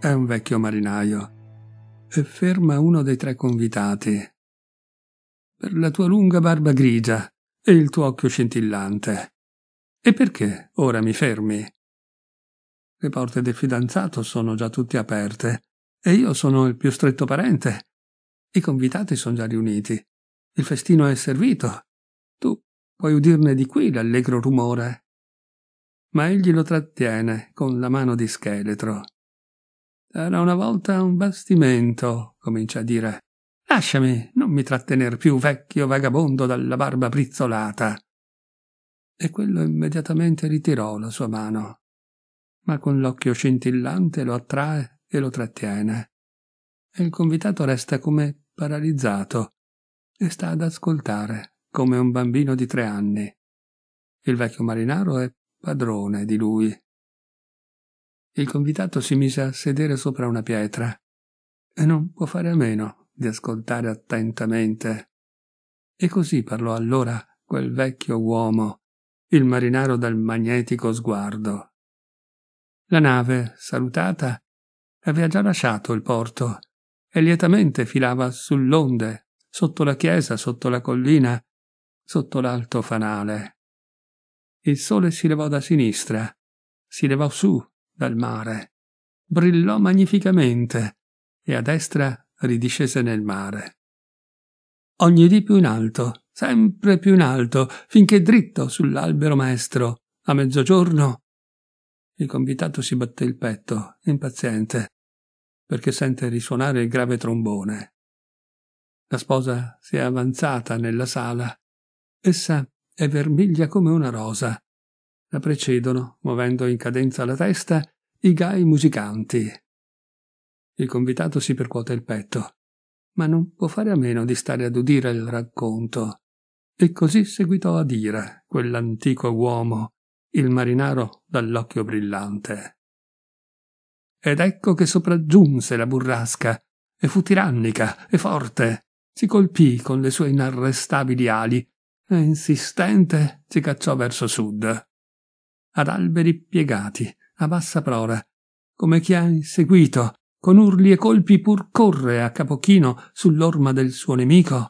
è un vecchio marinaio, e ferma uno dei tre convitati. Per la tua lunga barba grigia e il tuo occhio scintillante. E perché ora mi fermi? Le porte del fidanzato sono già tutte aperte, e io sono il più stretto parente. I convitati sono già riuniti. Il festino è servito. Tu puoi udirne di qui l'allegro rumore. Ma egli lo trattiene con la mano di scheletro era una volta un bastimento, comincia a dire. Lasciami, non mi trattener più vecchio vagabondo dalla barba brizzolata. E quello immediatamente ritirò la sua mano, ma con l'occhio scintillante lo attrae e lo trattiene. E il convitato resta come paralizzato e sta ad ascoltare come un bambino di tre anni. Il vecchio marinaro è padrone di lui il convitato si mise a sedere sopra una pietra e non può fare a meno di ascoltare attentamente. E così parlò allora quel vecchio uomo, il marinaro dal magnetico sguardo. La nave, salutata, aveva già lasciato il porto e lietamente filava sull'onde, sotto la chiesa, sotto la collina, sotto l'alto fanale. Il sole si levò da sinistra, si levò su dal mare. Brillò magnificamente e a destra ridiscese nel mare. Ogni di più in alto, sempre più in alto, finché dritto sull'albero maestro, a mezzogiorno. Il convitato si batté il petto, impaziente, perché sente risuonare il grave trombone. La sposa si è avanzata nella sala. Essa è vermiglia come una rosa. La precedono, muovendo in cadenza la testa, i gai musicanti. Il convitato si percuote il petto, ma non può fare a meno di stare ad udire il racconto. E così seguitò a dire quell'antico uomo, il marinaro dall'occhio brillante. Ed ecco che sopraggiunse la burrasca, e fu tirannica e forte, si colpì con le sue inarrestabili ali e insistente si cacciò verso sud. Ad alberi piegati, a bassa prora, come chi ha inseguito, con urli e colpi pur corre a capochino sull'orma del suo nemico.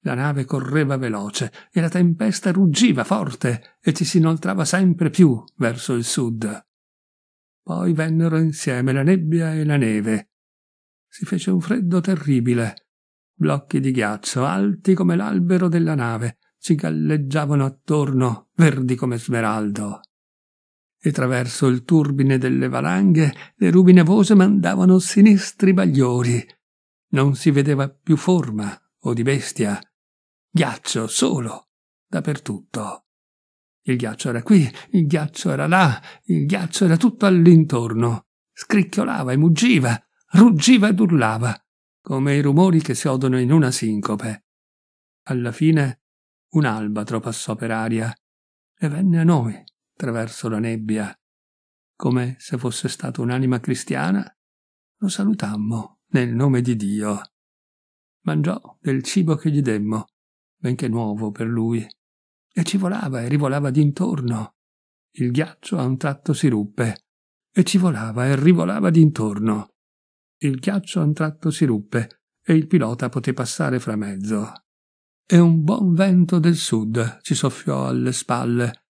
La nave correva veloce e la tempesta ruggiva forte e ci si inoltrava sempre più verso il sud. Poi vennero insieme la nebbia e la neve. Si fece un freddo terribile. Blocchi di ghiaccio, alti come l'albero della nave, ci galleggiavano attorno, verdi come smeraldo e traverso il turbine delle valanghe le rubi nevose mandavano sinistri bagliori. Non si vedeva più forma o di bestia. Ghiaccio solo, dappertutto. Il ghiaccio era qui, il ghiaccio era là, il ghiaccio era tutto all'intorno. Scricchiolava e muggiva, ruggiva ed urlava, come i rumori che si odono in una sincope. Alla fine un albatro passò per aria e venne a noi attraverso la nebbia, come se fosse stata un'anima cristiana, lo salutammo nel nome di Dio. Mangiò del cibo che gli demmo, benché nuovo per lui, e ci volava e rivolava d'intorno. Il ghiaccio a un tratto si ruppe, e ci volava e rivolava d'intorno. Il ghiaccio a un tratto si ruppe, e il pilota poté passare fra mezzo e un buon vento del sud ci soffiò alle spalle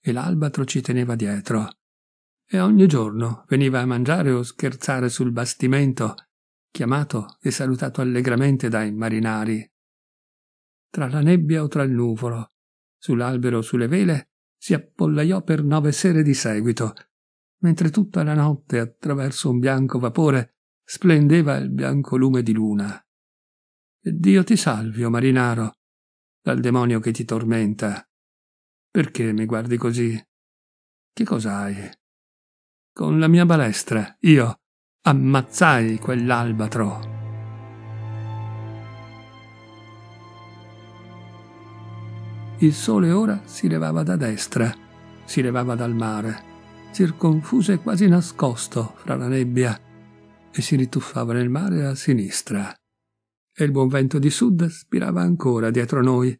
e l'albatro ci teneva dietro. E ogni giorno veniva a mangiare o scherzare sul bastimento, chiamato e salutato allegramente dai marinari. Tra la nebbia o tra il nuvolo, sull'albero o sulle vele, si appollaiò per nove sere di seguito, mentre tutta la notte attraverso un bianco vapore splendeva il bianco lume di luna. E Dio ti salvi, o oh marinaro, dal demonio che ti tormenta. Perché mi guardi così? Che cosa hai? Con la mia balestra, io ammazzai quell'albatro. Il sole ora si levava da destra, si levava dal mare, circonfuso e quasi nascosto fra la nebbia, e si rituffava nel mare a sinistra. E il buon vento di sud spirava ancora dietro noi,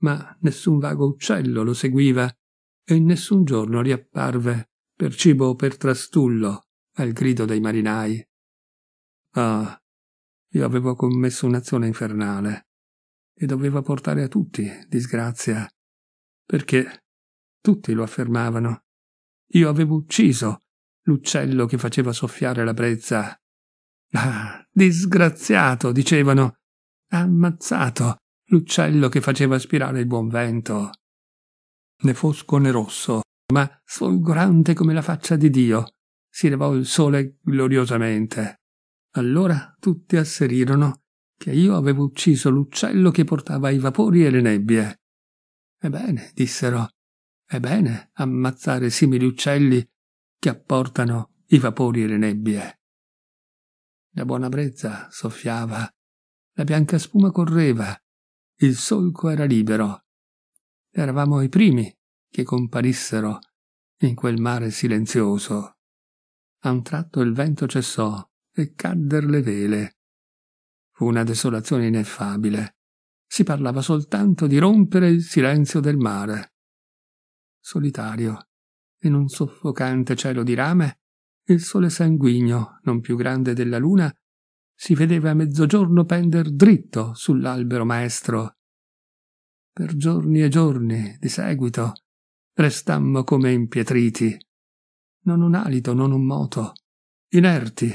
ma nessun vago uccello lo seguiva e in nessun giorno riapparve per cibo o per trastullo al grido dei marinai. Ah, io avevo commesso un'azione infernale e doveva portare a tutti disgrazia, perché tutti lo affermavano. Io avevo ucciso l'uccello che faceva soffiare la brezza. Ah, disgraziato, dicevano, ammazzato l'uccello che faceva aspirare il buon vento. Ne fosco né rosso, ma sfolgorante come la faccia di Dio, si levò il sole gloriosamente. Allora tutti asserirono che io avevo ucciso l'uccello che portava i vapori e le nebbie. Ebbene, dissero, è bene ammazzare simili uccelli che apportano i vapori e le nebbie. La buona brezza soffiava, la bianca spuma correva, il solco era libero. Eravamo i primi che comparissero in quel mare silenzioso. A un tratto il vento cessò e cadder le vele. Fu una desolazione ineffabile. Si parlava soltanto di rompere il silenzio del mare. Solitario, in un soffocante cielo di rame, il sole sanguigno, non più grande della luna, si vedeva a mezzogiorno pender dritto sull'albero maestro. Per giorni e giorni, di seguito, restammo come impietriti. Non un alito, non un moto, inerti,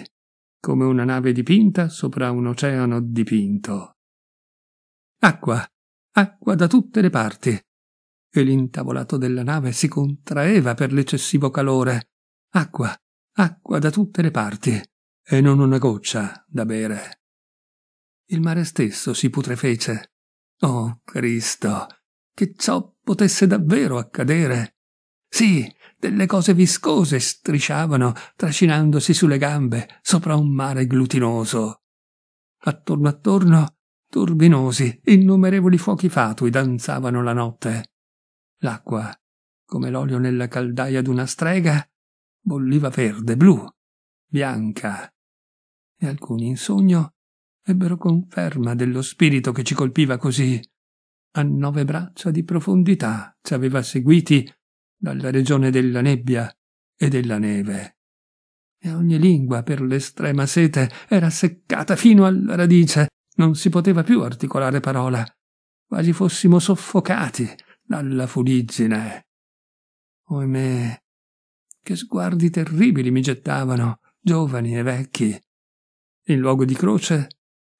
come una nave dipinta sopra un oceano dipinto. Acqua, acqua da tutte le parti, e l'intavolato della nave si contraeva per l'eccessivo calore. Acqua, acqua da tutte le parti e non una goccia da bere. Il mare stesso si putrefece. Oh Cristo, che ciò potesse davvero accadere. Sì, delle cose viscose strisciavano, trascinandosi sulle gambe, sopra un mare glutinoso. Attorno attorno, turbinosi, innumerevoli fuochi fatui danzavano la notte. L'acqua, come l'olio nella caldaia d'una strega, bolliva verde, blu, bianca, e alcuni in sogno ebbero conferma dello spirito che ci colpiva così. A nove braccia di profondità ci aveva seguiti dalla regione della nebbia e della neve. E ogni lingua, per l'estrema sete, era seccata fino alla radice, non si poteva più articolare parola, quasi fossimo soffocati dalla fuliggine. Oimè, che sguardi terribili mi gettavano giovani e vecchi. In luogo di croce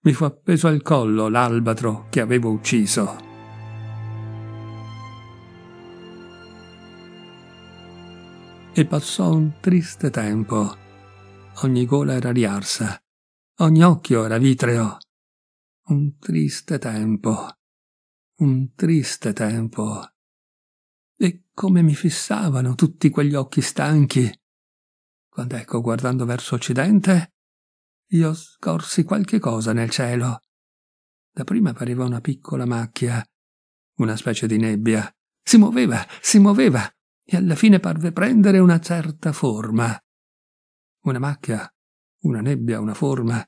mi fu appeso al collo l'albatro che avevo ucciso. E passò un triste tempo. Ogni gola era riarsa, ogni occhio era vitreo. Un triste tempo, un triste tempo. E come mi fissavano tutti quegli occhi stanchi, quando ecco, guardando verso occidente, io scorsi qualche cosa nel cielo. Da prima pareva una piccola macchia, una specie di nebbia. Si muoveva, si muoveva, e alla fine parve prendere una certa forma. Una macchia, una nebbia, una forma,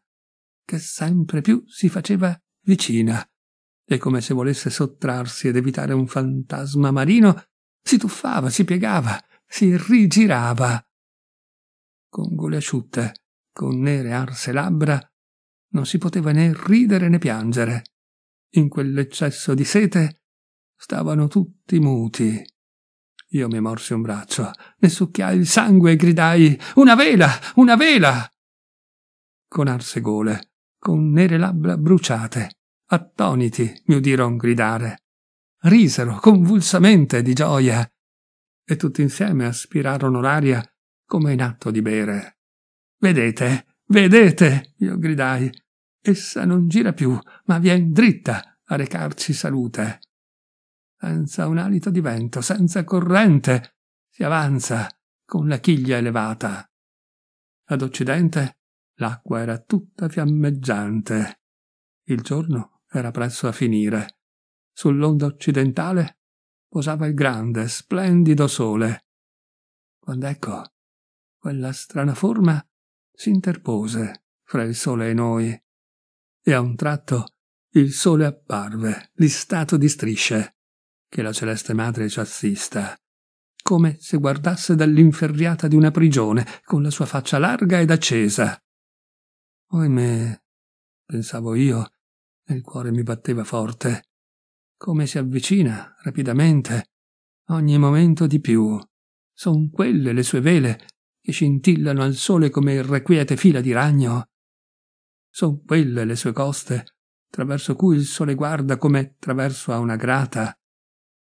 che sempre più si faceva vicina, e come se volesse sottrarsi ed evitare un fantasma marino, si tuffava, si piegava, si rigirava con gole asciutte, con nere arse labbra, non si poteva né ridere né piangere. In quell'eccesso di sete stavano tutti muti. Io mi morsi un braccio, ne succhiai il sangue e gridai Una vela! Una vela! Con arse gole, con nere labbra bruciate, attoniti mi udiron gridare. Risero convulsamente di gioia e tutti insieme aspirarono l'aria come in atto di bere. Vedete, vedete, io gridai. Essa non gira più, ma vien dritta a recarci salute. Senza un alito di vento, senza corrente, si avanza con la chiglia elevata. Ad occidente l'acqua era tutta fiammeggiante. Il giorno era presso a finire. Sull'onda occidentale posava il grande, splendido sole. Quando ecco quella strana forma si interpose fra il sole e noi, e a un tratto il sole apparve, listato di strisce, che la celeste madre ci assista, come se guardasse dall'inferriata di una prigione, con la sua faccia larga ed accesa. Oimè, pensavo io, e il cuore mi batteva forte, come si avvicina rapidamente, ogni momento di più. Son quelle le sue vele che scintillano al sole come irrequiete fila di ragno. Son quelle le sue coste, attraverso cui il sole guarda come attraverso a una grata.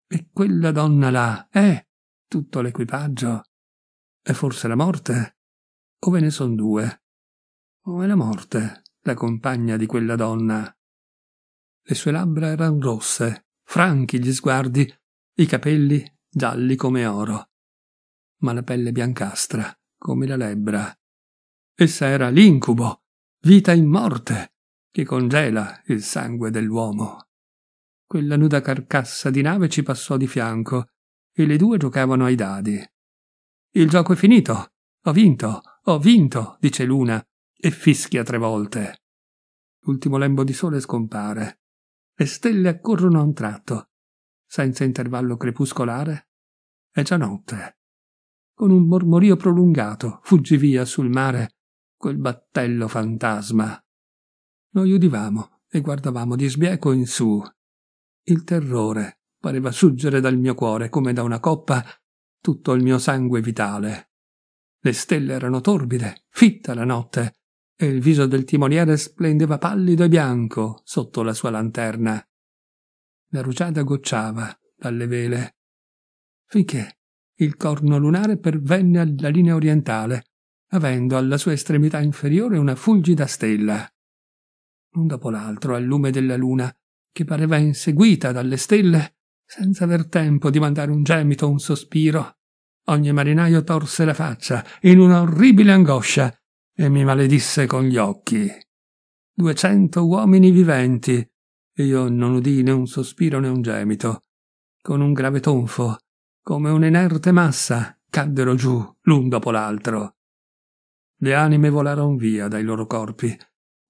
E quella donna là è tutto l'equipaggio. È forse la morte? O ve ne son due? O è la morte, la compagna di quella donna? Le sue labbra erano rosse, franchi gli sguardi, i capelli gialli come oro, ma la pelle biancastra come la lebbra. Essa era l'incubo, vita in morte, che congela il sangue dell'uomo. Quella nuda carcassa di nave ci passò di fianco e le due giocavano ai dadi. Il gioco è finito. Ho vinto, ho vinto, dice l'una e fischia tre volte. L'ultimo lembo di sole scompare. Le stelle accorrono a un tratto, senza intervallo crepuscolare. È già notte con un mormorio prolungato, fuggì via sul mare quel battello fantasma. Noi udivamo e guardavamo di sbieco in su. Il terrore pareva suggere dal mio cuore come da una coppa tutto il mio sangue vitale. Le stelle erano torbide, fitta la notte, e il viso del timoniere splendeva pallido e bianco sotto la sua lanterna. La rugiada gocciava dalle vele, finché il corno lunare pervenne alla linea orientale, avendo alla sua estremità inferiore una fulgida stella. Un dopo l'altro, al lume della luna, che pareva inseguita dalle stelle, senza aver tempo di mandare un gemito o un sospiro, ogni marinaio torse la faccia in una orribile angoscia e mi maledisse con gli occhi. Duecento uomini viventi. Io non udii né un sospiro né un gemito. Con un grave tonfo come un'inerte massa, caddero giù, l'un dopo l'altro. Le anime volarono via dai loro corpi,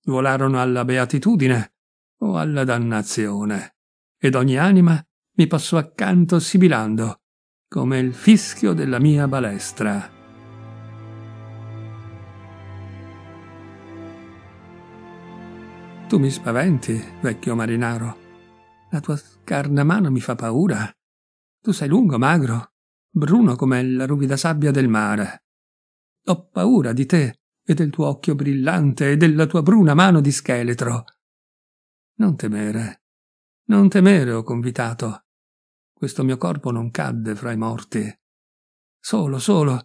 volarono alla beatitudine o alla dannazione, ed ogni anima mi passò accanto sibilando, come il fischio della mia balestra. Tu mi spaventi, vecchio marinaro. La tua scarna mano mi fa paura. Tu sei lungo, magro, bruno come la ruvida sabbia del mare. Ho paura di te e del tuo occhio brillante e della tua bruna mano di scheletro. Non temere, non temere, ho convitato. Questo mio corpo non cadde fra i morti. Solo, solo,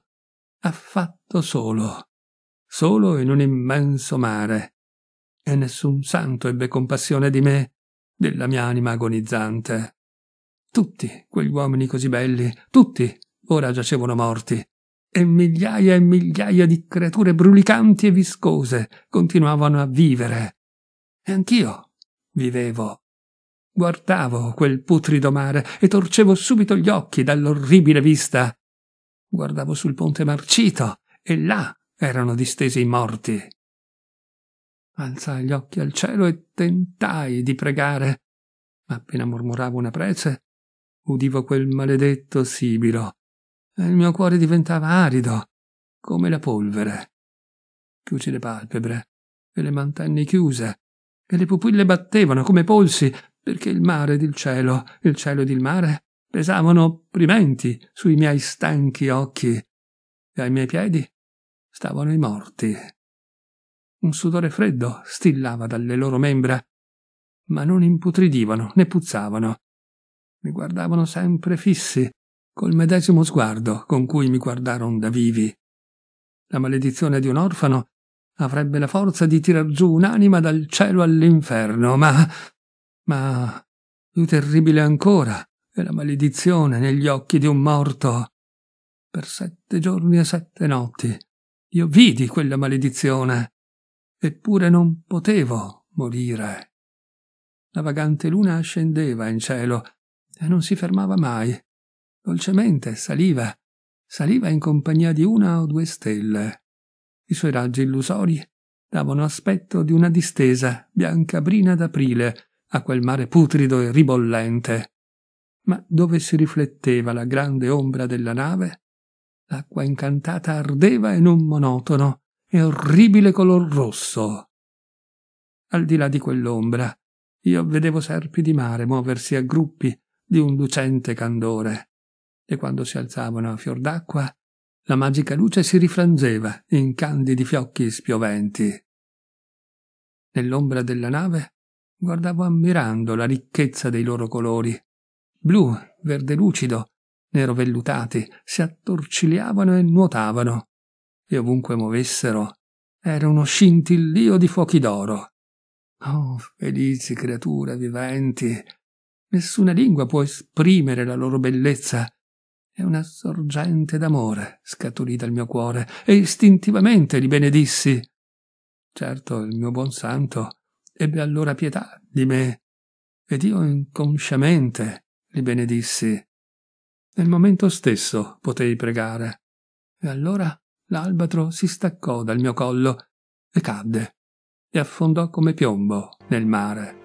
affatto solo, solo in un immenso mare. E nessun santo ebbe compassione di me, della mia anima agonizzante. Tutti quegli uomini così belli, tutti, ora giacevano morti. E migliaia e migliaia di creature brulicanti e viscose continuavano a vivere. E anch'io vivevo. Guardavo quel putrido mare e torcevo subito gli occhi dall'orribile vista. Guardavo sul ponte marcito e là erano distesi i morti. Alzai gli occhi al cielo e tentai di pregare, ma appena mormoravo una prece, udivo quel maledetto sibilo e il mio cuore diventava arido, come la polvere. Chiusi le palpebre e le mantenne chiuse, e le pupille battevano come polsi, perché il mare ed il cielo, il cielo ed il mare, pesavano opprimenti sui miei stanchi occhi, e ai miei piedi stavano i morti. Un sudore freddo stillava dalle loro membra, ma non imputridivano né puzzavano, mi guardavano sempre fissi, col medesimo sguardo con cui mi guardarono da vivi. La maledizione di un orfano avrebbe la forza di tirar giù un'anima dal cielo all'inferno, ma. ma. più terribile ancora è la maledizione negli occhi di un morto. Per sette giorni e sette notti io vidi quella maledizione, eppure non potevo morire. La vagante luna scendeva in cielo e non si fermava mai. Dolcemente saliva, saliva in compagnia di una o due stelle. I suoi raggi illusori davano aspetto di una distesa biancabrina d'aprile a quel mare putrido e ribollente. Ma dove si rifletteva la grande ombra della nave, l'acqua incantata ardeva in un monotono e orribile color rosso. Al di là di quell'ombra, io vedevo serpi di mare muoversi a gruppi di un lucente candore, e quando si alzavano a fior d'acqua, la magica luce si rifrangeva in candidi fiocchi spioventi. Nell'ombra della nave guardavo ammirando la ricchezza dei loro colori. Blu, verde lucido, nero vellutati, si attorcigliavano e nuotavano, e ovunque muovessero era uno scintillio di fuochi d'oro. Oh, felici creature viventi, Nessuna lingua può esprimere la loro bellezza. È una sorgente d'amore scaturì dal mio cuore e istintivamente li benedissi. Certo, il mio buon santo ebbe allora pietà di me ed io inconsciamente li benedissi. Nel momento stesso potei pregare. E allora l'albatro si staccò dal mio collo e cadde e affondò come piombo nel mare.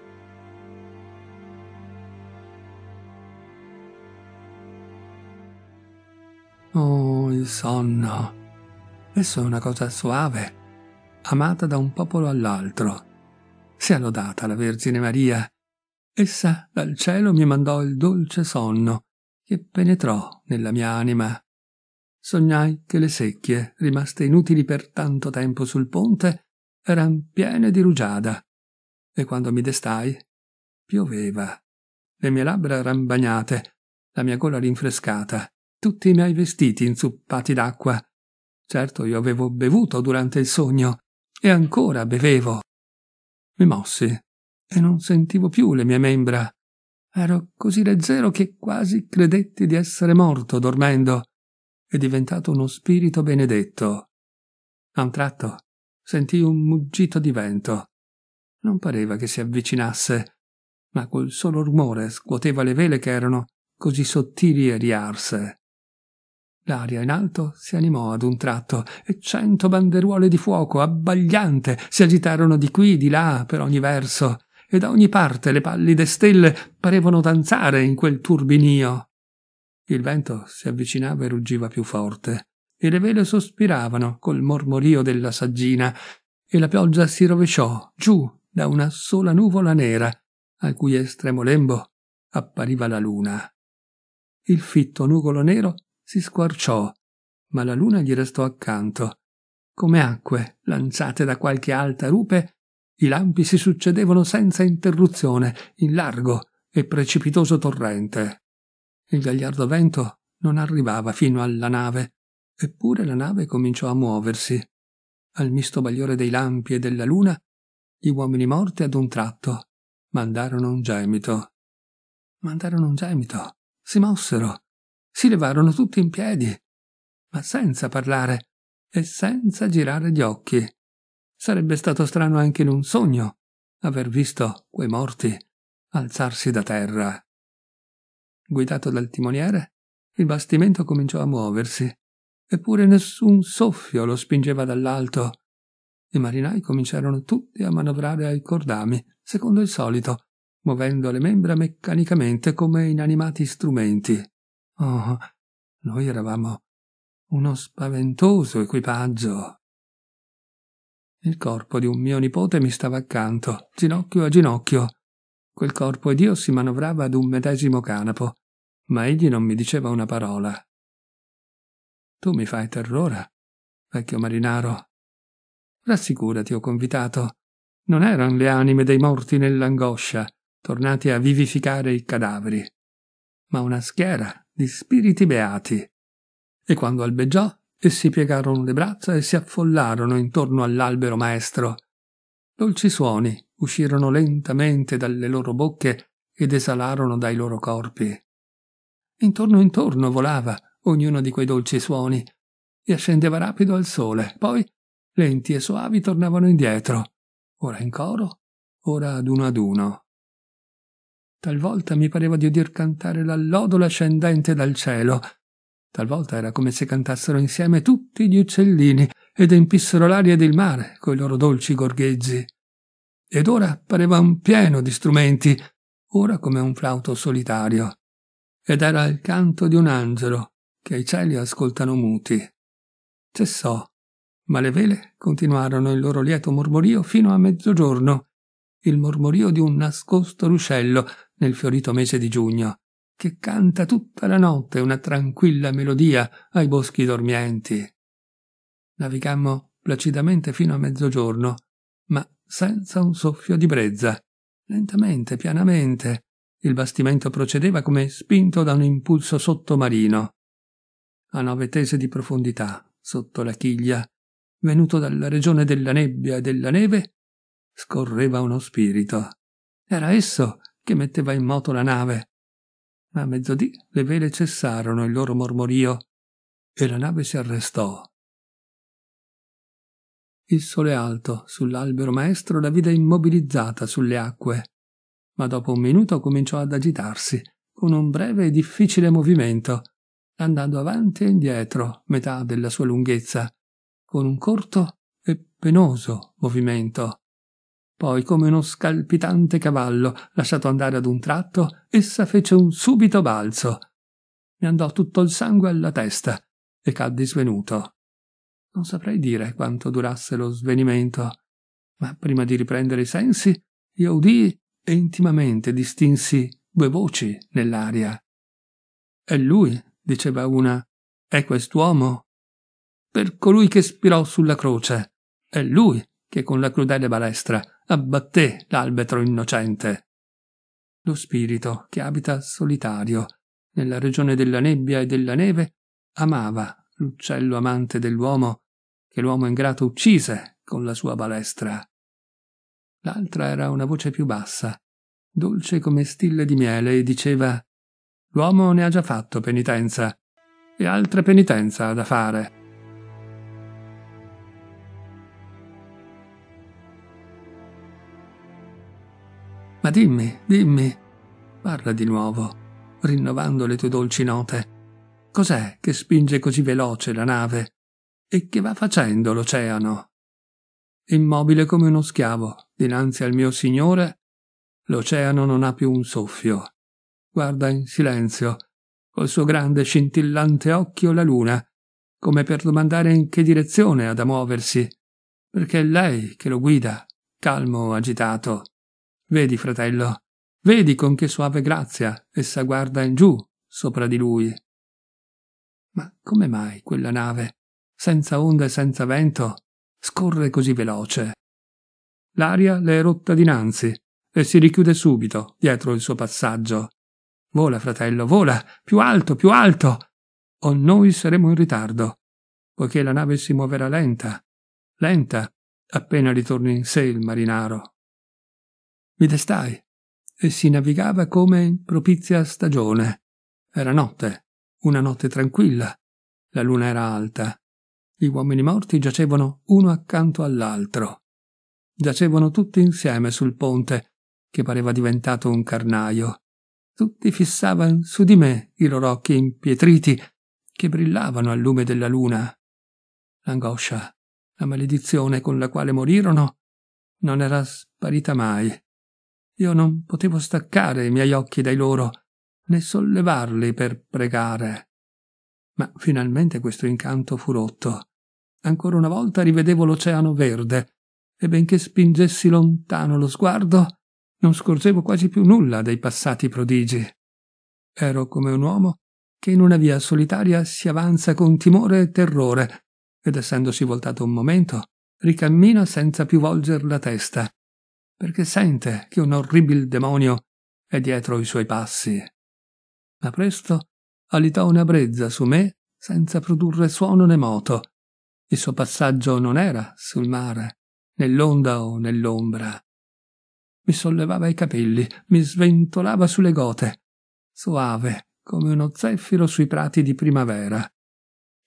Oh, il sonno. Esso è una cosa suave, amata da un popolo all'altro. Sia lodata la Vergine Maria. Essa dal cielo mi mandò il dolce sonno che penetrò nella mia anima. Sognai che le secchie, rimaste inutili per tanto tempo sul ponte, erano piene di rugiada. E quando mi destai, pioveva. Le mie labbra eran bagnate, la mia gola rinfrescata tutti i miei vestiti inzuppati d'acqua. Certo, io avevo bevuto durante il sogno e ancora bevevo. Mi mossi e non sentivo più le mie membra. Ero così leggero che quasi credetti di essere morto dormendo e diventato uno spirito benedetto. A un tratto sentii un muggito di vento. Non pareva che si avvicinasse, ma col solo rumore scuoteva le vele che erano così sottili e riarse. L'aria in alto si animò ad un tratto e cento banderuole di fuoco abbagliante si agitarono di qui, di là, per ogni verso, e da ogni parte le pallide stelle parevano danzare in quel turbinio. Il vento si avvicinava e ruggiva più forte, e le vele sospiravano col mormorio della saggina, e la pioggia si rovesciò giù da una sola nuvola nera, al cui estremo lembo appariva la luna. Il fitto nugolo nero si squarciò, ma la luna gli restò accanto. Come acque lanciate da qualche alta rupe, i lampi si succedevano senza interruzione, in largo e precipitoso torrente. Il gagliardo vento non arrivava fino alla nave, eppure la nave cominciò a muoversi. Al misto bagliore dei lampi e della luna, gli uomini morti ad un tratto mandarono un gemito. Mandarono un gemito, si mossero, si levarono tutti in piedi, ma senza parlare e senza girare gli occhi. Sarebbe stato strano anche in un sogno aver visto quei morti alzarsi da terra. Guidato dal timoniere, il bastimento cominciò a muoversi, eppure nessun soffio lo spingeva dall'alto. I marinai cominciarono tutti a manovrare ai cordami, secondo il solito, muovendo le membra meccanicamente come inanimati strumenti. Oh, noi eravamo uno spaventoso equipaggio. Il corpo di un mio nipote mi stava accanto, ginocchio a ginocchio. Quel corpo ed io si manovrava ad un medesimo canapo, ma egli non mi diceva una parola. Tu mi fai terrore, vecchio marinaro. Rassicurati, ho convitato. Non erano le anime dei morti nell'angoscia, tornate a vivificare i cadaveri, ma una schiera di spiriti beati. E quando albeggiò, essi piegarono le braccia e si affollarono intorno all'albero maestro. Dolci suoni uscirono lentamente dalle loro bocche ed esalarono dai loro corpi. Intorno intorno volava ognuno di quei dolci suoni e ascendeva rapido al sole, poi lenti e soavi tornavano indietro, ora in coro, ora ad uno ad uno. Talvolta mi pareva di udir cantare la lodola scendente dal cielo. Talvolta era come se cantassero insieme tutti gli uccellini ed empissero l'aria ed il mare coi loro dolci gorgheggi. Ed ora pareva un pieno di strumenti, ora come un flauto solitario. Ed era il canto di un angelo che i cieli ascoltano muti. Cessò, ma le vele continuarono il loro lieto mormorio fino a mezzogiorno, il mormorio di un nascosto ruscello nel fiorito mese di giugno, che canta tutta la notte una tranquilla melodia ai boschi dormienti. Navigammo placidamente fino a mezzogiorno, ma senza un soffio di brezza. Lentamente, pianamente, il bastimento procedeva come spinto da un impulso sottomarino. A nove tese di profondità, sotto la chiglia, venuto dalla regione della nebbia e della neve, scorreva uno spirito. Era esso che metteva in moto la nave. A mezzodì le vele cessarono il loro mormorio e la nave si arrestò. Il sole alto sull'albero maestro la vide immobilizzata sulle acque, ma dopo un minuto cominciò ad agitarsi, con un breve e difficile movimento, andando avanti e indietro metà della sua lunghezza, con un corto e penoso movimento. Poi, come uno scalpitante cavallo lasciato andare ad un tratto, essa fece un subito balzo. Mi andò tutto il sangue alla testa e caddi svenuto. Non saprei dire quanto durasse lo svenimento, ma prima di riprendere i sensi, io udii e intimamente distinsi due voci nell'aria. È lui, diceva una, è quest'uomo. Per colui che spirò sulla croce, è lui che con la crudele balestra abbatté l'albetro innocente. Lo spirito che abita solitario nella regione della nebbia e della neve amava l'uccello amante dell'uomo che l'uomo ingrato uccise con la sua balestra. L'altra era una voce più bassa, dolce come stille di miele, e diceva L'uomo ne ha già fatto penitenza, e altra penitenza ha da fare. Ma dimmi, dimmi, parla di nuovo, rinnovando le tue dolci note. Cos'è che spinge così veloce la nave? E che va facendo l'oceano? Immobile come uno schiavo, dinanzi al mio Signore, l'oceano non ha più un soffio. Guarda in silenzio, col suo grande scintillante occhio la luna, come per domandare in che direzione ha da muoversi, perché è lei che lo guida, calmo o agitato. Vedi, fratello, vedi con che suave grazia essa guarda in giù, sopra di lui. Ma come mai quella nave, senza onda e senza vento, scorre così veloce? L'aria le è rotta dinanzi e si richiude subito dietro il suo passaggio. Vola, fratello, vola, più alto, più alto, o noi saremo in ritardo, poiché la nave si muoverà lenta, lenta, appena ritorni in sé il marinaro. Mi destai e si navigava come in propizia stagione. Era notte, una notte tranquilla. La luna era alta. Gli uomini morti giacevano uno accanto all'altro. Giacevano tutti insieme sul ponte, che pareva diventato un carnaio. Tutti fissavano su di me i loro occhi impietriti che brillavano al lume della luna. L'angoscia, la maledizione con la quale morirono, non era sparita mai. Io non potevo staccare i miei occhi dai loro, né sollevarli per pregare. Ma finalmente questo incanto fu rotto. Ancora una volta rivedevo l'oceano verde, e benché spingessi lontano lo sguardo, non scorgevo quasi più nulla dei passati prodigi. Ero come un uomo che in una via solitaria si avanza con timore e terrore, ed essendosi voltato un momento, ricammina senza più volger la testa, perché sente che un orribile demonio è dietro i suoi passi. Ma presto alitò una brezza su me senza produrre suono né moto. Il suo passaggio non era sul mare, nell'onda o nell'ombra. Mi sollevava i capelli, mi sventolava sulle gote, soave come uno zeffiro sui prati di primavera.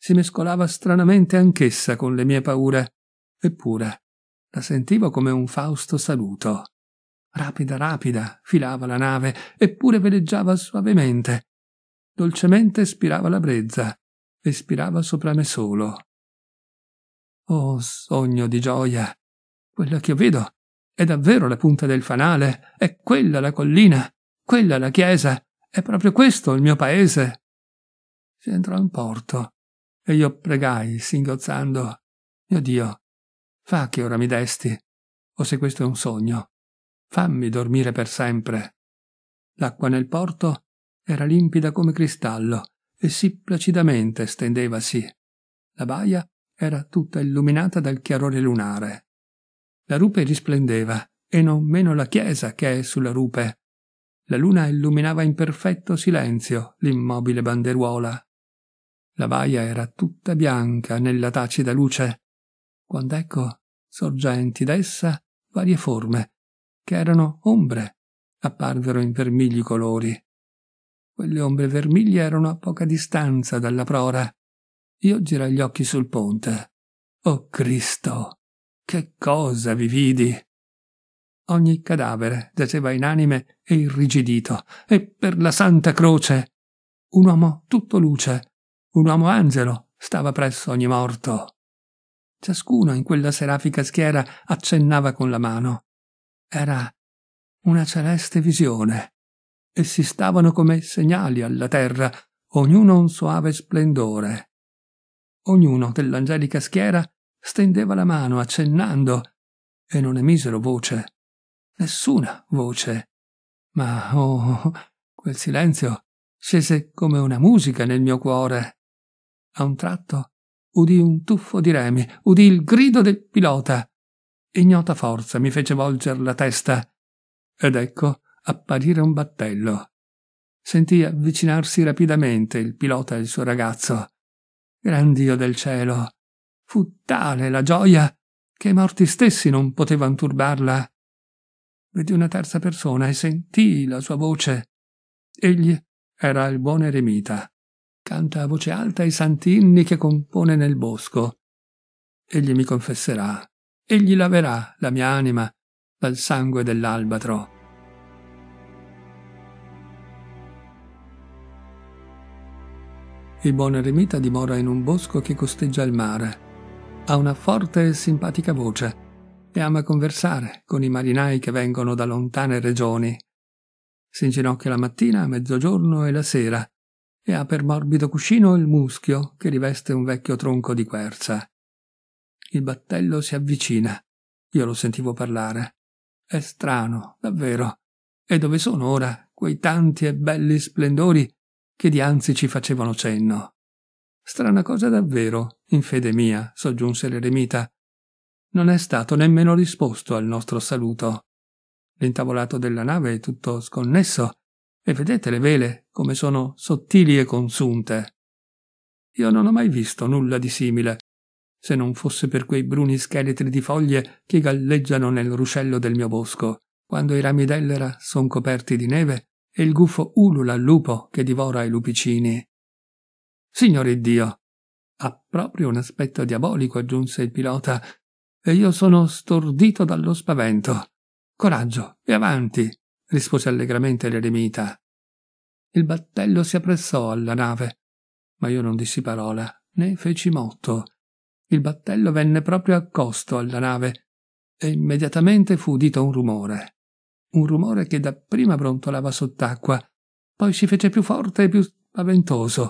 Si mescolava stranamente anch'essa con le mie paure, eppure la sentivo come un fausto saluto. Rapida, rapida, filava la nave, eppure veleggiava suavemente. Dolcemente spirava la brezza, e spirava sopra me solo. Oh, sogno di gioia! Quella che io vedo è davvero la punta del fanale, è quella la collina, quella la chiesa, è proprio questo il mio paese. Si entrò in porto e io pregai, singhiozzando, mio Dio, Fa che ora mi desti, o se questo è un sogno. Fammi dormire per sempre. L'acqua nel porto era limpida come cristallo e si placidamente stendevasi. La baia era tutta illuminata dal chiarore lunare. La rupe risplendeva, e non meno la chiesa che è sulla rupe. La luna illuminava in perfetto silenzio l'immobile banderuola. La baia era tutta bianca nella tacida luce quando ecco sorgenti da essa varie forme, che erano ombre, apparvero in vermigli colori. Quelle ombre vermiglie erano a poca distanza dalla prora. Io girai gli occhi sul ponte. Oh Cristo, che cosa vi vidi! Ogni cadavere giaceva inanime e irrigidito, e per la Santa Croce! Un uomo tutto luce, un uomo angelo, stava presso ogni morto. Ciascuno in quella serafica schiera accennava con la mano. Era una celeste visione. e si stavano come segnali alla terra, ognuno un soave splendore. Ognuno dell'angelica schiera stendeva la mano accennando e non emisero voce, nessuna voce. Ma oh, quel silenzio scese come una musica nel mio cuore. A un tratto udì un tuffo di remi, udì il grido del pilota. Ignota forza mi fece volgere la testa ed ecco apparire un battello. Sentì avvicinarsi rapidamente il pilota e il suo ragazzo. Gran Dio del cielo! Fu tale la gioia che i morti stessi non potevano turbarla. Vedi una terza persona e sentii la sua voce. Egli era il buon eremita, canta a voce alta i santinni che compone nel bosco. Egli mi confesserà, egli laverà la mia anima dal sangue dell'albatro. Il buon eremita dimora in un bosco che costeggia il mare. Ha una forte e simpatica voce e ama conversare con i marinai che vengono da lontane regioni. Si inginocchia la mattina, a mezzogiorno e la sera e ha per morbido cuscino il muschio che riveste un vecchio tronco di querza. Il battello si avvicina. Io lo sentivo parlare. È strano, davvero. E dove sono ora quei tanti e belli splendori che dianzi ci facevano cenno? Strana cosa davvero, in fede mia, soggiunse l'eremita. Non è stato nemmeno risposto al nostro saluto. L'intavolato della nave è tutto sconnesso e vedete le vele come sono sottili e consunte. Io non ho mai visto nulla di simile, se non fosse per quei bruni scheletri di foglie che galleggiano nel ruscello del mio bosco, quando i rami d'ellera son coperti di neve e il gufo ulula al lupo che divora i lupicini. Signore Dio! Ha proprio un aspetto diabolico, aggiunse il pilota, e io sono stordito dallo spavento. Coraggio, e avanti! rispose allegramente l'eremita. Il battello si appressò alla nave, ma io non dissi parola, né feci motto. Il battello venne proprio accosto alla nave e immediatamente fu udito un rumore. Un rumore che dapprima brontolava sott'acqua, poi si fece più forte e più spaventoso.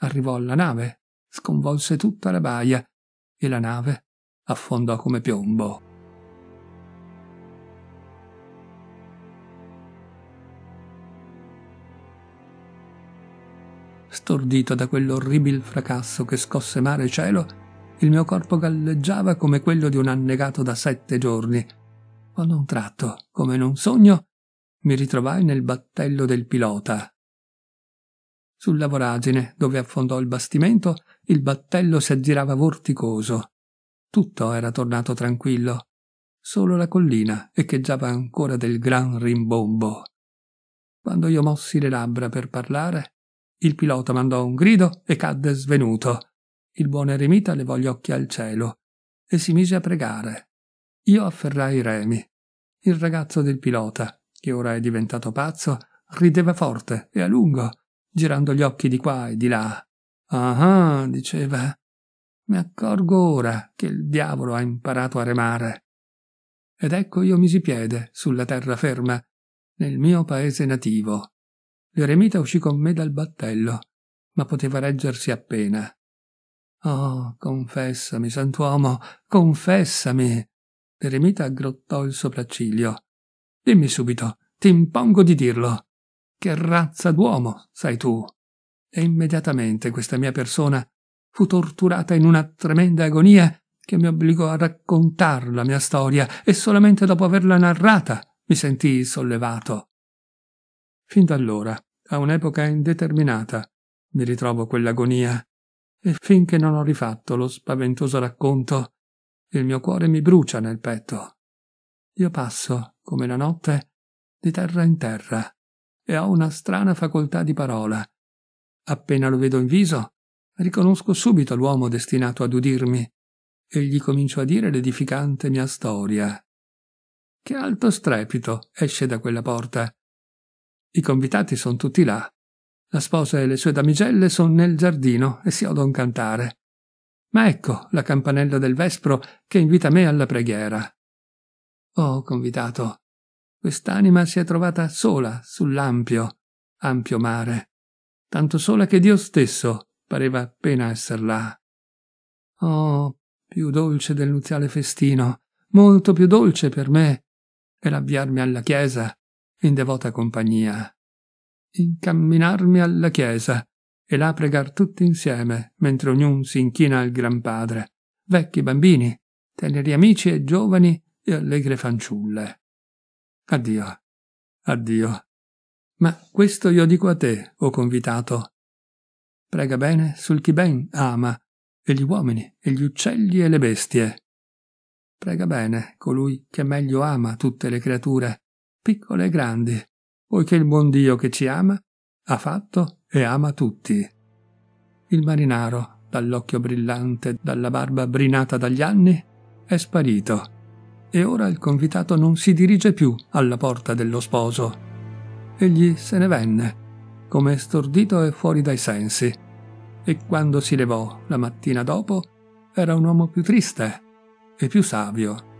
Arrivò alla nave, sconvolse tutta la baia e la nave affondò come piombo. stordito da quell'orribile fracasso che scosse mare e cielo, il mio corpo galleggiava come quello di un annegato da sette giorni. Quando a un tratto, come in un sogno, mi ritrovai nel battello del pilota. Sulla voragine, dove affondò il bastimento, il battello si aggirava vorticoso. Tutto era tornato tranquillo. Solo la collina echeggiava ancora del gran rimbombo. Quando io mossi le labbra per parlare, il pilota mandò un grido e cadde svenuto. Il buon eremita levò gli occhi al cielo e si mise a pregare. Io afferrai i remi. Il ragazzo del pilota, che ora è diventato pazzo, rideva forte e a lungo, girando gli occhi di qua e di là. Ah, diceva. Mi accorgo ora che il diavolo ha imparato a remare. Ed ecco io misi piede sulla terraferma, nel mio paese nativo. L'eremita uscì con me dal battello, ma poteva reggersi appena. Oh, confessami, sant'uomo, confessami! L'eremita aggrottò il sopracciglio. Dimmi subito, ti impongo di dirlo. Che razza d'uomo sei tu? E immediatamente questa mia persona fu torturata in una tremenda agonia che mi obbligò a raccontar la mia storia e solamente dopo averla narrata mi sentii sollevato. Fin da allora a un'epoca indeterminata mi ritrovo quell'agonia e finché non ho rifatto lo spaventoso racconto, il mio cuore mi brucia nel petto. Io passo, come la notte, di terra in terra e ho una strana facoltà di parola. Appena lo vedo in viso, riconosco subito l'uomo destinato ad udirmi e gli comincio a dire l'edificante mia storia. Che alto strepito esce da quella porta i convitati sono tutti là. La sposa e le sue damigelle sono nel giardino e si odon cantare. Ma ecco la campanella del vespro che invita me alla preghiera. Oh, convitato, quest'anima si è trovata sola sull'ampio, ampio mare, tanto sola che Dio stesso pareva appena esser là. Oh, più dolce del nuziale festino, molto più dolce per me, che l'avviarmi alla chiesa, in devota compagnia, incamminarmi alla chiesa e là pregar tutti insieme, mentre ognun si inchina al Gran Padre, vecchi bambini, teneri amici e giovani e allegre fanciulle. Addio, addio. Ma questo io dico a te, o convitato. Prega bene sul chi ben ama, e gli uomini, e gli uccelli e le bestie. Prega bene colui che meglio ama tutte le creature, piccole e grandi, poiché il buon Dio che ci ama ha fatto e ama tutti. Il marinaro, dall'occhio brillante, dalla barba brinata dagli anni, è sparito e ora il convitato non si dirige più alla porta dello sposo. Egli se ne venne, come stordito e fuori dai sensi, e quando si levò la mattina dopo era un uomo più triste e più savio.